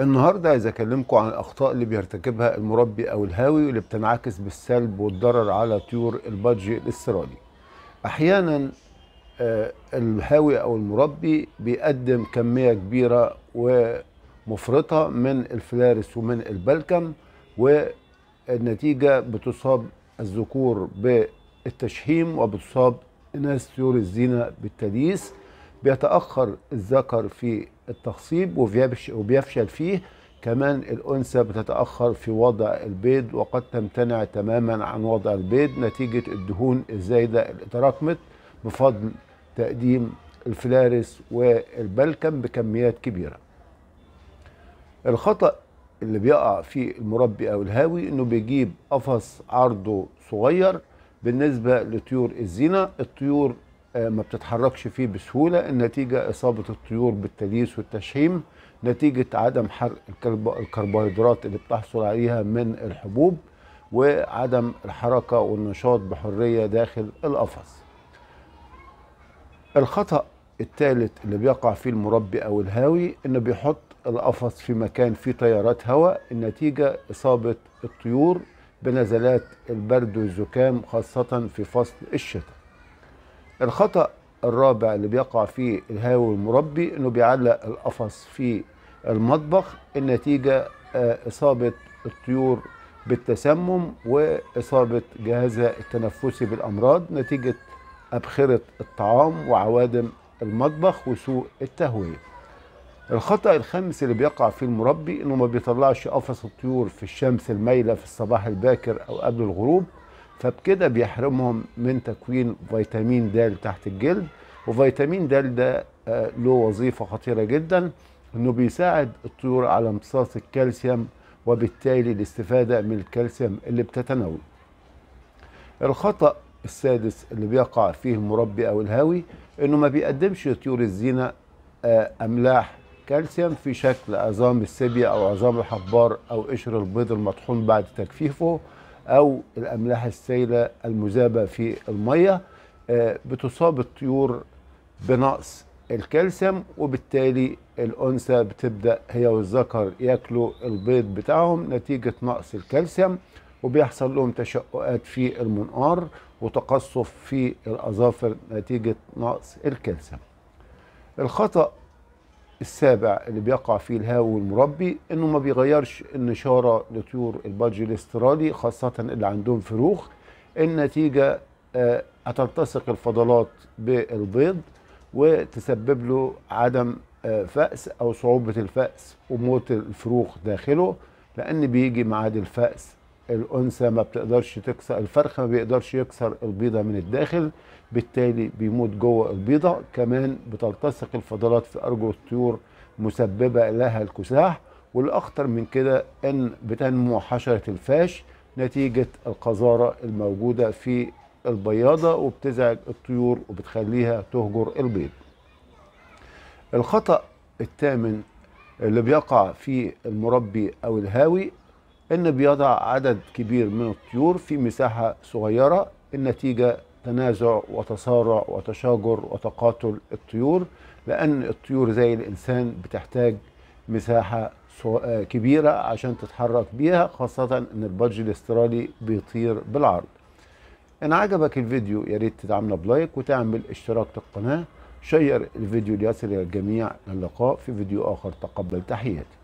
النهارده عايز اكلمكم عن الاخطاء اللي بيرتكبها المربي او الهاوي واللي بتنعكس بالسلب والضرر على طيور البادجي الاسترالي. احيانا آه، الهاوي او المربي بيقدم كميه كبيره ومفرطه من الفلارس ومن البلكم والنتيجه بتصاب الذكور بالتشحيم وبتصاب ناس طيور الزينه بالتدليس بيتاخر الذكر في التخصيب وبيفشل فيه كمان الأنثى بتتأخر في وضع البيض وقد تمتنع تماما عن وضع البيض نتيجة الدهون الزايدة اللي تراكمت بفضل تقديم الفلارس والبلكم بكميات كبيرة الخطأ اللي بيقع فيه المربي أو الهاوي إنه بيجيب قفص عرضه صغير بالنسبة لطيور الزينة الطيور آه، ما بتتحركش فيه بسهولة النتيجة إصابة الطيور بالتليس والتشحيم نتيجة عدم حرق الكربوهيدرات اللي بتحصل عليها من الحبوب وعدم الحركة والنشاط بحرية داخل القفص الخطأ الثالث اللي بيقع فيه المربي أو الهاوي إنه بيحط القفص في مكان فيه تيارات هواء النتيجة إصابة الطيور بنزلات البرد والزكام خاصة في فصل الشتاء الخطأ الرابع اللي بيقع فيه الهاوي المربي انه بيعلق القفص في المطبخ النتيجة آه، اصابة الطيور بالتسمم واصابة جهازها التنفسي بالامراض نتيجة ابخرة الطعام وعوادم المطبخ وسوء التهوية الخطأ الخامس اللي بيقع فيه المربي انه ما بيطلعش قفص الطيور في الشمس المايلة في الصباح الباكر او قبل الغروب فبكده بيحرمهم من تكوين فيتامين د تحت الجلد وفيتامين د ده آه، له وظيفه خطيره جدا انه بيساعد الطيور على امتصاص الكالسيوم وبالتالي الاستفاده من الكالسيوم اللي بتتناوله. الخطا السادس اللي بيقع فيه المربي او الهاوي انه ما بيقدمش لطيور الزينه آه، املاح كالسيوم في شكل عظام السبيه او عظام الحبار او قشر البيض المطحون بعد تجفيفه أو الأملاح السائلة المذابة في المية آه، بتصاب الطيور بنقص الكالسيوم وبالتالي الأنثى بتبدأ هي والذكر ياكلوا البيض بتاعهم نتيجة نقص الكالسيوم وبيحصل لهم تشققات في المنقار وتقصف في الأظافر نتيجة نقص الكالسيوم الخطأ السابع اللي بيقع فيه الهاوي المربي انه ما بيغيرش النشاره لطيور البادج الاسترالي خاصه اللي عندهم فروخ النتيجه آه، هتلتصق الفضلات بالبيض وتسبب له عدم آه، فأس او صعوبه الفأس وموت الفروخ داخله لان بيجي معاد الفأس الانثى ما بتقدرش تكسر الفرخ ما بيقدرش يكسر البيضه من الداخل بالتالي بيموت جوه البيضه كمان بتلتصق الفضلات في ارجل الطيور مسببه لها الكساح والاخطر من كده ان بتنمو حشره الفاش نتيجه القذاره الموجوده في البياضه وبتزعج الطيور وبتخليها تهجر البيض. الخطا الثامن اللي بيقع في المربي او الهاوي إن بيضع عدد كبير من الطيور في مساحة صغيرة النتيجة تنازع وتصارع وتشاجر وتقاتل الطيور لأن الطيور زي الإنسان بتحتاج مساحة آه، كبيرة عشان تتحرك بيها خاصة إن البادج الاسترالي بيطير بالعرض إن عجبك الفيديو يا ريت تدعمنا بلايك وتعمل اشتراك للقناة شير الفيديو ليصل إلى الجميع للقاء في فيديو آخر تقبل تحياتي